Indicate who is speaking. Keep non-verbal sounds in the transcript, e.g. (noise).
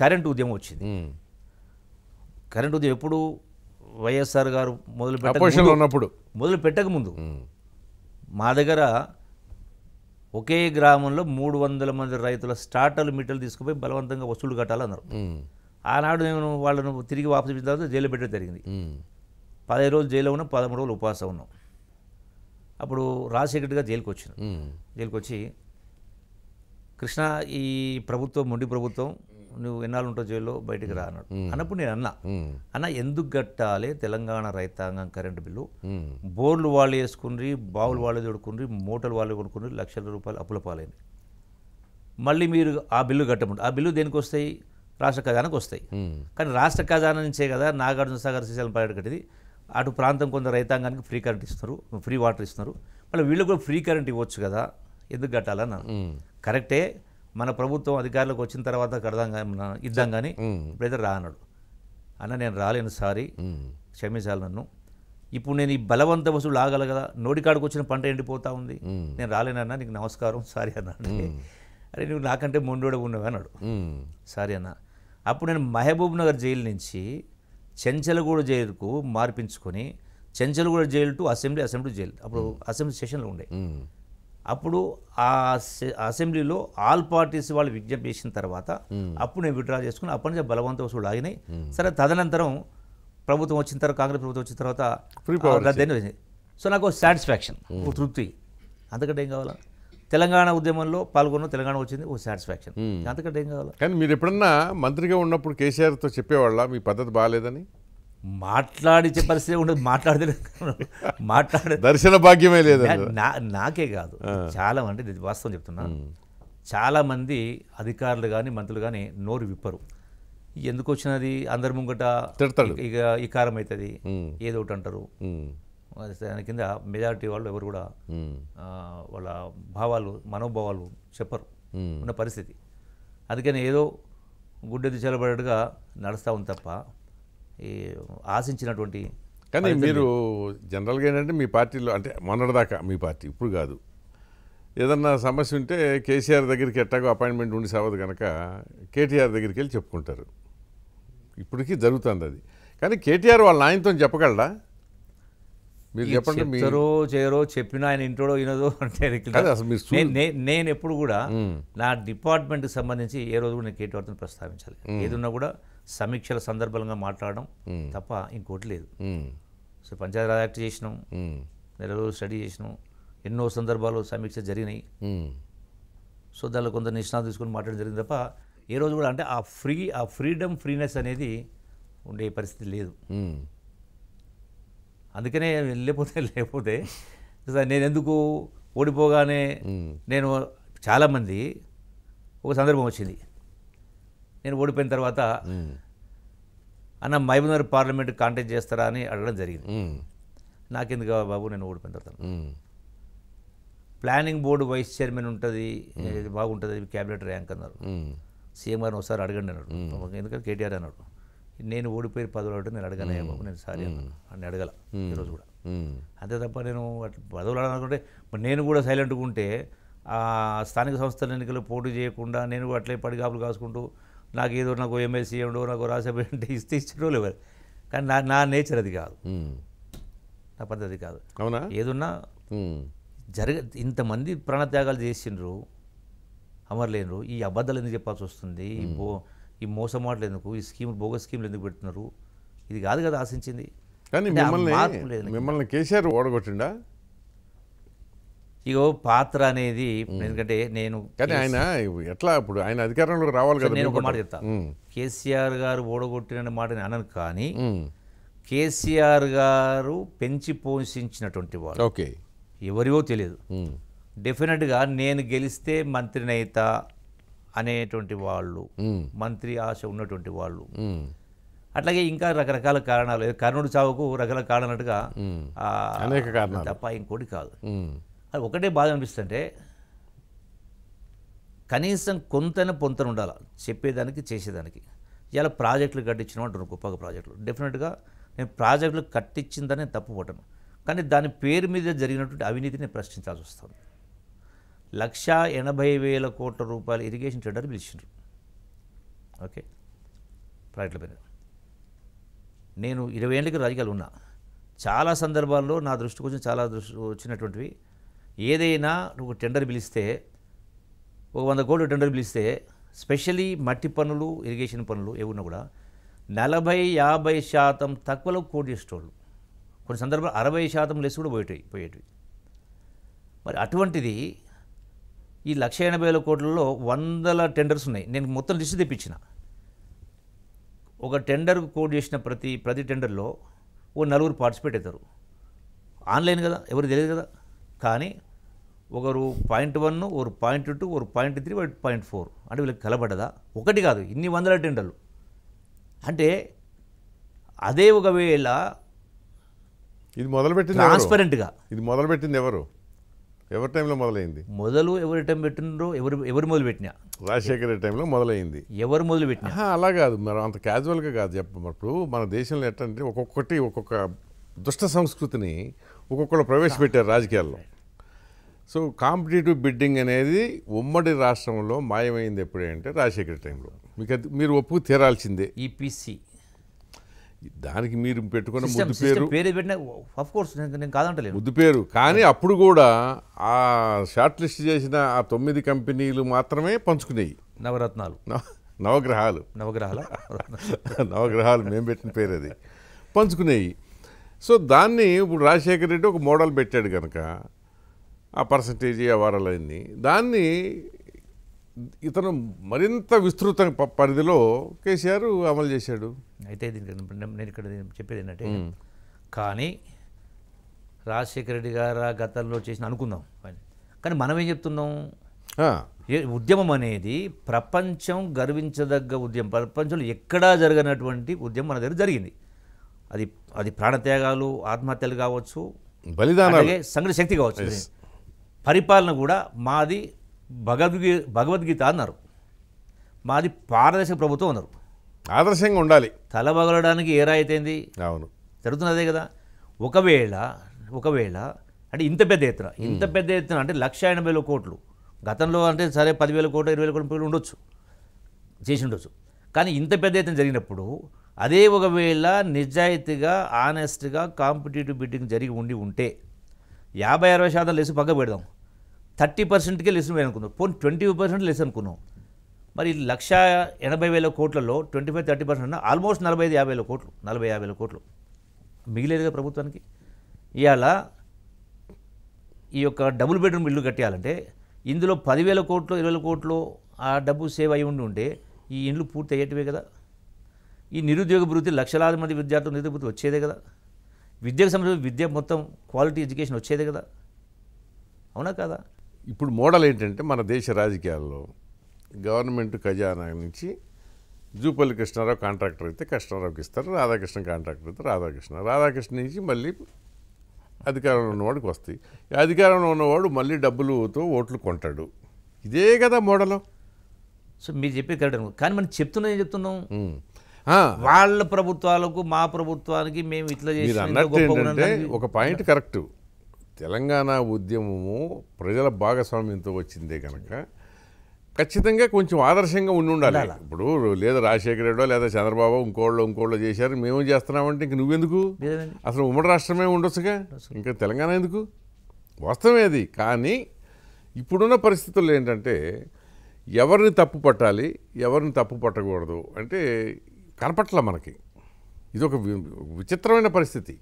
Speaker 1: current ఉద్యమం వచ్చింది current ఉద్యమం ఎప్పుడు వైఎస్ఆర్ గారు మొదలు పెట్టినప్పుడు మొదలు పెట్టక ముందు మా దగ్గర ఒకే గ్రామంలో మూడు వందల మంది రైతుల స్టార్టర్లు మిట్టలు తీసుకుపోయి బలవంతంగా వసూలు కట్టాలన్నారు ఆనాడు నేను వాళ్ళను తిరిగి వాపసు తర్వాత జైలు పెట్టడం జరిగింది పదహైదు రోజులు జైల్లో ఉన్నాం పదమూడు రోజులు ఉపవాసం ఉన్నాం అప్పుడు రాజశేఖర్గా జైలుకి వచ్చిన జైలుకి వచ్చి కృష్ణ ఈ ప్రభుత్వం మొండి ప్రభుత్వం నువ్వు ఎన్నాళ్ళు ఉంటావు జైల్లో బయటికి రా అన్నాడు అన్నప్పుడు నేను అన్నా అన్న ఎందుకు కట్టాలి తెలంగాణ రైతాంగం కరెంటు బిల్లు బోర్లు వాళ్ళు వేసుకుని బావులు వాళ్ళు తోడుకుని మోటార్ వాళ్ళు కొనుక్కుని లక్షల రూపాయలు అప్పుల పాలైంది మళ్ళీ మీరు ఆ బిల్లు కట్టమంటారు ఆ బిల్లు దేనికి వస్తాయి రాష్ట్ర ఖజానాకు వస్తాయి కానీ రాష్ట్ర ఖజానా నుంచే కదా నాగార్జున సాగర్ శ్రీశైలం పాడు కట్టింది అటు ప్రాంతం కొంత రైతాంగానికి ఫ్రీ కరెంట్ ఇస్తున్నారు ఫ్రీ వాటర్ ఇస్తున్నారు మళ్ళీ వీళ్ళు కూడా ఫ్రీ కరెంట్ ఇవ్వచ్చు కదా ఎందుకు కట్టాలన్నా కరెక్టే మన ప్రభుత్వం అధికారులకు వచ్చిన తర్వాత కడదాం ఇద్దాం కానీ ఇప్పుడైతే రా అన్నాడు అన్న నేను రాలేను సారీ క్షమించాలి నన్ను ఇప్పుడు నేను ఈ బలవంత వస్తువు లాగలగదా నోటికాడికి వచ్చిన పంట ఎండిపోతా ఉంది నేను రాలేనన్నా నీకు నమస్కారం సారీ అన్న అరే నువ్వు నాకంటే మొండోడ ఉన్నావు అన్నాడు సారీ అన్న అప్పుడు నేను మహబూబ్ నగర్ జైలు నుంచి చెంచలగూడ జైలుకు మార్పించుకొని Chanchalguda jail to assembly assembly jail అప్పుడు అసెంబ్లీ సెషన్లో ఉండే అప్పుడు ఆ అసెంబ్లీలో ఆల్ పార్టీస్ వాళ్ళు విజ్ఞప్తి చేసిన తర్వాత అప్పుడు నేను విడ్డ్రా చేసుకుని అప్పటి నుంచి బలవంత వసూలు ఆగినాయి సరే తదనంతరం ప్రభుత్వం వచ్చిన తర్వాత కాంగ్రెస్ ప్రభుత్వం వచ్చిన తర్వాత రద్దీ సో నాకు సాటిస్ఫాక్షన్ ఓ తృప్తి అంతకంటే ఏం కావాలా
Speaker 2: తెలంగాణ ఉద్యమంలో పాల్గొన్న తెలంగాణ వచ్చింది ఓ సాటిస్ఫాక్షన్ అంతకంటే ఏం కావాలా కానీ మీరు ఎప్పుడన్నా మంత్రిగా ఉన్నప్పుడు కేసీఆర్తో చెప్పేవాళ్ళ మీ పద్ధతి బాగాలేదని మాట్లాడిచే పరిస్థితి ఉండదు
Speaker 1: మాట్లాడితే (laughs) మాట్లాడే దర్శన భాగ్యమే లేదు నాకే కాదు చాలా అంటే వాస్తవం చెప్తున్నా చాలామంది అధికారులు కానీ మంత్రులు కానీ నోరు విప్పరు ఎందుకు వచ్చినది అందరి ముంగట తిడతారు ఇక ఈ కారం అవుతుంది ఏదో ఒకటి అంటారు దాని కింద మెజారిటీ వాళ్ళు ఎవరు కూడా వాళ్ళ భావాలు మనోభావాలు చెప్పరు ఉన్న పరిస్థితి అందుకని ఏదో గుడ్డెది
Speaker 2: చెలబడేట్టుగా నడుస్తూ ఉంది తప్ప ఆశించినటువంటి కానీ మీరు జనరల్గా ఏంటంటే మీ పార్టీలో అంటే మొన్నటిదాకా మీ పార్టీ ఇప్పుడు కాదు ఏదన్నా సమస్య ఉంటే కేసీఆర్ దగ్గరికి ఎట్టాగో అపాయింట్మెంట్ ఉండి సవదు కనుక కేటీఆర్ దగ్గరికి వెళ్ళి చెప్పుకుంటారు ఇప్పటికీ జరుగుతుంది అది కానీ కేటీఆర్ వాళ్ళ నాయనతో చెప్పగలరా
Speaker 1: మీరు చెప్పండి చెప్తారో చేయరో చెప్పినా ఆయన ఇంట్లో వినదో అంటే నేను ఎప్పుడు కూడా నా డిపార్ట్మెంట్కి సంబంధించి ఏ రోజు కూడా నేను కేటీఆర్తో ప్రస్తావించాలి ఏదున్నా కూడా సమీక్షల సందర్భంగా మాట్లాడడం తప్ప ఇంకోటి లేదు సో రాజ్ యాక్ట్ చేసినాం నెల రోజులు స్టడీ చేసినాం ఎన్నో సందర్భాలు సమీక్ష జరిగినాయి సో దానిలో కొంత నిష్ణాత తీసుకొని మాట్లాడడం జరిగింది తప్ప ఏ రోజు కూడా అంటే ఆ ఫ్రీ ఆ ఫ్రీడమ్ ఫ్రీనెస్ అనేది ఉండే పరిస్థితి లేదు అందుకనే లేకపోతే లేకపోతే నేను ఎందుకు ఓడిపోగానే నేను చాలామంది ఒక సందర్భం వచ్చింది నేను ఓడిపోయిన తర్వాత అన్న మహబూబ్నగర్ పార్లమెంట్ కాంటాక్ట్ చేస్తారా అని అడగడం జరిగింది నాకెందుకు బాబు నేను ఓడిపోయిన తర్వాత ప్లానింగ్ బోర్డు వైస్ చైర్మన్ ఉంటుంది బాగుంటుంది క్యాబినెట్ ర్యాంక్ అన్నారు సీఎం గారిని ఒకసారి అడగండి అన్నాడు ఎందుకంటే కేటీఆర్ అన్నాడు నేను ఓడిపోయి పదవులు అంటే నేను అడగలే బాబు నేను సారీ అన్నాను అని అడగల ఈరోజు కూడా అంతే తప్ప నేను పదవులు అడగాలనుకుంటే నేను కూడా సైలెంట్గా ఉంటే స్థానిక సంస్థల ఎన్నికలు పోటీ చేయకుండా నేను అట్లే పడిగాపులు కాసుకుంటూ నాకు ఏదో నాకు ఎంఎస్సీ ఉండో నాకు రాసేపు అంటే ఇస్తే ఇచ్చేటో లేవరు కానీ నా నా నేచర్ అది కాదు నా పద్ధతి కాదు అవునా ఏదున్నా జరగ ఇంతమంది ప్రాణత్యాగాలు చేసిండ్రు అమరలేనరు ఈ అబద్ధాలు ఎందుకు చెప్పాల్సి వస్తుంది ఈ బో ఈ మోసమాటలు ఎందుకు ఈ స్కీమ్ బోగస్ స్కీమ్లు ఎందుకు పెడుతున్నారు ఇది కాదు కదా ఆశించింది కానీ మిమ్మల్ని
Speaker 2: మిమ్మల్ని కేసీఆర్ ఓడగొట్టిండా ఇగో పాత్ర అనేది ఎందుకంటే నేను కానీ ఆయన ఎట్లా ఇప్పుడు ఆయన అధికారంలో రావాలి కదా నేను ఒక మాట చెప్తా
Speaker 1: కేసీఆర్ గారు ఓడగొట్టిన మాట నేను అనను కానీ కేసీఆర్ గారు పెంచి పోషించినటువంటి వాడు ఓకే ఎవరివో తెలియదు డెఫినెట్గా నేను గెలిస్తే మంత్రి నేత అనేటువంటి వాళ్ళు మంత్రి ఆశ ఉన్నటువంటి వాళ్ళు అట్లాగే ఇంకా రకరకాల కారణాలు కర్ణుడు చావుకు రకరకాల కారణాలుగా అనేక కారణాలు తప్ప ఇంకోటి కాదు ఒకటే బాధ అనిపిస్తుంటే కనీసం కొంతైనా పొంతన ఉండాలి చెప్పేదానికి చేసేదానికి ఇలా ప్రాజెక్టులు కట్టించిన అంటారు గొప్పగా ప్రాజెక్టులు డెఫినెట్గా నేను ప్రాజెక్టులు కట్టించిందని తప్పు పట్టను కానీ దాని పేరు మీద జరిగినటువంటి అవినీతిని ప్రశ్నించాల్సి వస్తుంది లక్షా ఎనభై వేల కోట్ల రూపాయలు ఇరిగేషన్ టెండర్ పిలిచిండ్రు ఓకే ప్రాజెక్టుల పైన నేను ఇరవై ఏళ్ళకి రాజకీయాలు ఉన్నా చాలా సందర్భాల్లో నా దృష్టి కోసం చాలా దృష్టి వచ్చినటువంటివి ఏదైనా నువ్వు టెండర్ పిలిస్తే ఒక వంద కోట్లు టెండర్ పిలిస్తే స్పెషలీ మట్టి పనులు ఇరిగేషన్ పనులు ఏమున్నా కూడా నలభై యాభై శాతం తక్కువలో కోటి చేసేటోళ్ళు కొన్ని సందర్భాలు అరవై శాతం లెస్ కూడా పోయేటవి పోయేటివి మరి అటువంటిది ఈ లక్ష ఎనభై వేల కోట్లలో వందల టెండర్స్ ఉన్నాయి నేను మొత్తం లిస్టు తెప్పించిన ఒక టెండర్ కోడ్ చేసిన ప్రతి ప్రతి టెండర్లో ఓ నలుగురు పార్టిసిపేట్ అవుతారు ఆన్లైన్ కదా ఎవరు తెలియదు కదా కానీ ఒకరు పాయింట్ వన్ ఒకరు పాయింట్ టూ ఒకరు పాయింట్ త్రీ ఒకటి పాయింట్ ఫోర్ అంటే వీళ్ళకి కలబడదా ఒకటి కాదు ఇన్ని వందల టెండర్లు అంటే అదే ఒకవేళ
Speaker 2: ఇది మొదలుపెట్టింది ట్రాన్స్పరెంట్గా ఇది మొదలుపెట్టింది ఎవరు ఎవరి టైంలో మొదలైంది మొదలు ఎవరి టైం పెట్టినరో ఎవరు ఎవరు మొదలు పెట్టినా రాజశేఖర రెడ్డి టైంలో మొదలైంది ఎవరు మొదలు పెట్టినా అలా కాదు మరి అంత క్యాజువల్గా కాదు చెప్పప్పుడు మన దేశంలో ఎట్లంటే ఒక్కొక్కటి ఒక్కొక్క దుష్ట సంస్కృతిని ఒక్కొక్కళ్ళు ప్రవేశపెట్టారు రాజకీయాల్లో సో కాంపిటేటివ్ బిడ్డింగ్ అనేది ఉమ్మడి రాష్ట్రంలో మాయమైంది ఎప్పుడంటే రాజశేఖర టైంలో మీకు అది మీరు ఒప్పుకు తీరాల్సిందే ఈపీసీ e దానికి మీరు పెట్టుకున్న ముద్దు పేరు పేరు
Speaker 1: పెట్టిన కోర్స్ నేను కాదంటలేదు
Speaker 2: ముద్దు పేరు కానీ అప్పుడు కూడా ఆ షార్ట్ లిస్ట్ చేసిన ఆ తొమ్మిది కంపెనీలు మాత్రమే పంచుకునేవి నవరత్నాలు నవగ్రహాలు నవగ్రహాల నవగ్రహాలు మేము పెట్టిన పేరు అది పంచుకునేవి సో దాన్ని ఇప్పుడు రాజశేఖర రెడ్డి ఒక మోడల్ పెట్టాడు కనుక ఆ పర్సంటేజ్ వారాలన్నీ దాన్ని ఇతను మరింత విస్తృత పరిధిలో కేసీఆర్ అమలు చేశాడు
Speaker 1: అయితే దీనికి నేను ఇక్కడ చెప్పేది ఏంటంటే కానీ రాజశేఖర రెడ్డి గారు గతంలో చేసిన అనుకుందాం కానీ మనం ఏం చెప్తున్నాం ఉద్యమం అనేది ప్రపంచం గర్వించదగ్గ ఉద్యమం ప్రపంచంలో ఎక్కడా జరగనటువంటి ఉద్యమం మన దగ్గర జరిగింది అది అది ప్రాణత్యాగాలు ఆత్మహత్యలు కావచ్చు బలిదానాలు సంగతి శక్తి కావచ్చు పరిపాలన కూడా మాది భగవద్గీ భగవద్గీత అన్నారు మాది పారదర్శక ప్రభుత్వం అన్నారు ఆదర్శంగా ఉండాలి బగలడానికి ఏ రాయితేంది అవును జరుగుతున్నదే కదా ఒకవేళ ఒకవేళ అంటే ఇంత పెద్ద ఎత్తున ఇంత పెద్ద ఎత్తున అంటే లక్ష ఎనభై వేల కోట్లు గతంలో అంటే సరే పదివేల కోట్లు ఇరవై వేల కోట్లు ఉండొచ్చు చేసి ఉండొచ్చు కానీ ఇంత పెద్ద ఎత్తున జరిగినప్పుడు అదే ఒకవేళ నిజాయితీగా ఆనెస్ట్గా కాంపిటేటివ్ బిడ్డింగ్ జరిగి ఉండి ఉంటే యాభై అరవై శాతం లేచి పక్క పెడదాం థర్టీ పర్సెంట్కే లెస్ అనుకున్నాం పోనీ ట్వంటీ పర్సెంట్ లెస్ అనుకున్నాం మరి లక్ష ఎనభై వేల కోట్లలో twenty five thirty percent almost నలభై ఐదు యాభై వేల కోట్లు నలభై యాభై వేల కోట్లు మిగిలేదుగా ప్రభుత్వానికి ఇవాళ ఈ యొక్క డబుల్ బెడ్రూమ్ ఇల్లు కట్టేయాలంటే ఇందులో పదివేల కోట్లు ఇరవై కోట్లు ఆ డబ్బు సేవ్ అయి ఉండి ఉంటే ఈ ఇండ్లు పూర్తి అయ్యేటివే కదా ఈ నిరుద్యోగ భృతి లక్షలాది మంది విద్యార్థులు నిరుద్యోగ వచ్చేదే కదా విద్యకు సంబంధించిన విద్య మొత్తం క్వాలిటీ ఎడ్యుకేషన్ వచ్చేదే కదా
Speaker 2: అవునా కదా ఇప్పుడు మోడల్ ఏంటంటే మన దేశ రాజకీయాల్లో గవర్నమెంట్ ఖజానా నుంచి జూపల్లి కృష్ణారావు కాంట్రాక్టర్ అయితే కృష్ణారావుకి ఇస్తారు రాధాకృష్ణ కాంట్రాక్టర్ అయితే రాధాకృష్ణ రాధాకృష్ణ నుంచి మళ్ళీ అధికారంలో ఉన్నవాడికి వస్తాయి అధికారంలో ఉన్నవాడు మళ్ళీ డబ్బులుతో ఓట్లు కొంటాడు ఇదే కదా మోడల్ సో మీరు చెప్పే కరెక్ట్ కానీ మనం చెప్తున్నా ఏం చెప్తున్నాం
Speaker 1: వాళ్ళ ప్రభుత్వాలకు మా ప్రభుత్వానికి మేము ఇట్లా చేసి ఒక పాయింట్
Speaker 2: కరెక్టు తెలంగాణ ఉద్యమము ప్రజల భాగస్వామ్యంతో వచ్చిందే కనుక ఖచ్చితంగా కొంచెం ఆదర్శంగా ఉండి ఉండాలి ఇప్పుడు లేదా రాజశేఖర రెడ్డో లేదా చంద్రబాబు ఇంకోళ్ళు ఇంకోళ్ళు చేశారు మేము చేస్తున్నామంటే ఇంక నువ్వెందుకు అసలు ఉమ్మడి రాష్ట్రమే ఉండొచ్చుగా ఇంకా తెలంగాణ ఎందుకు వాస్తవమే అది కానీ ఇప్పుడున్న పరిస్థితుల్లో ఏంటంటే ఎవరిని తప్పు పట్టాలి ఎవరిని తప్పు పట్టకూడదు అంటే కనపట్ల మనకి ఇది ఒక విచిత్రమైన పరిస్థితి